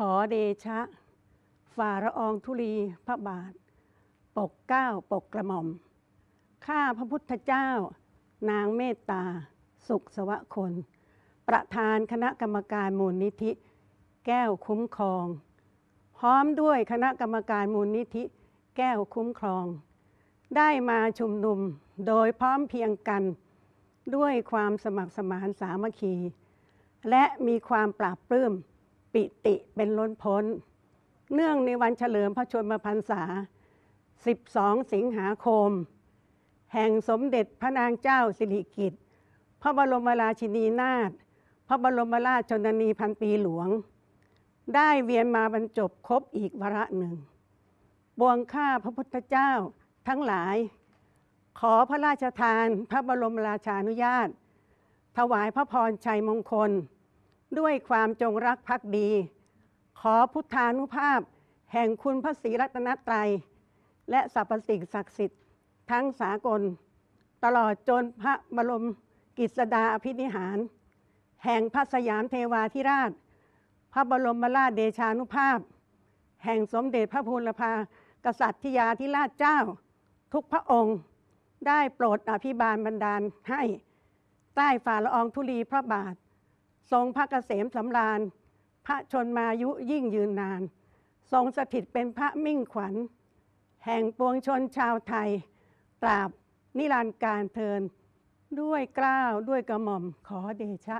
ขอเดชะฝ่าละองธุลีพระบาท ปกเก้าปกกระหม่อมข้าพระพุทธเจ้า นางเมตตา สุขสวะคน ประธานคณะกรรมการมูลนิธิ แก้วคุ้มครอง พร้อมด้วยคณะกรรมการมูลนิธิแก้วคุ้มครอง ได้มาชุมนุมโดยพร้อมเพียงกันด้วยความสมัครสมานสามัคคี และมีความปราบปลื้มปิติเป็นล้นพ้นเนื่องในวันเฉลิมพระชนมพรรษา 12 สิงหาคม แห่งสมเด็จพระนางเจ้าสิริกิติ์ พระบรมราชินีนาถ พระบรมราชชนนีพันปีหลวง ได้เวียนมาบรรจบครบอีกวระหนึ่ง บวงข้าพระพุทธเจ้าทั้งหลาย ขอพระราชทานพระบรมราชานุญาต ถวายพระพรชัยมงคลด้วยความจงรักภักดี ขอพุทธานุภาพ แห่งคุณพระศรีรัตนตรัย และสรรพสิ่งศักดิ์สิทธิ์ ทั้งสากล ตลอดจนพระบรมกิสดาอภินิหาร แห่งพระสยามเทวาธิราช พระบรมราชเดชานุภาพ แห่งสมเด็จพระพุลภา กษัตริยาธิราชเจ้า ทุกพระองค์ได้โปรดอภิบาลบันดาลให้ใต้ฝ่าละอองธุลีพระบาททรงพระเกษมสำราญพระชนมายุยิ่งยืนนาน ทรงสถิตเป็นพระมิ่งขวัญ แห่งปวงชนชาวไทย ตราบนิรันดร์การเทิน ด้วยกล้าวด้วยกระหม่อมขอเดชะ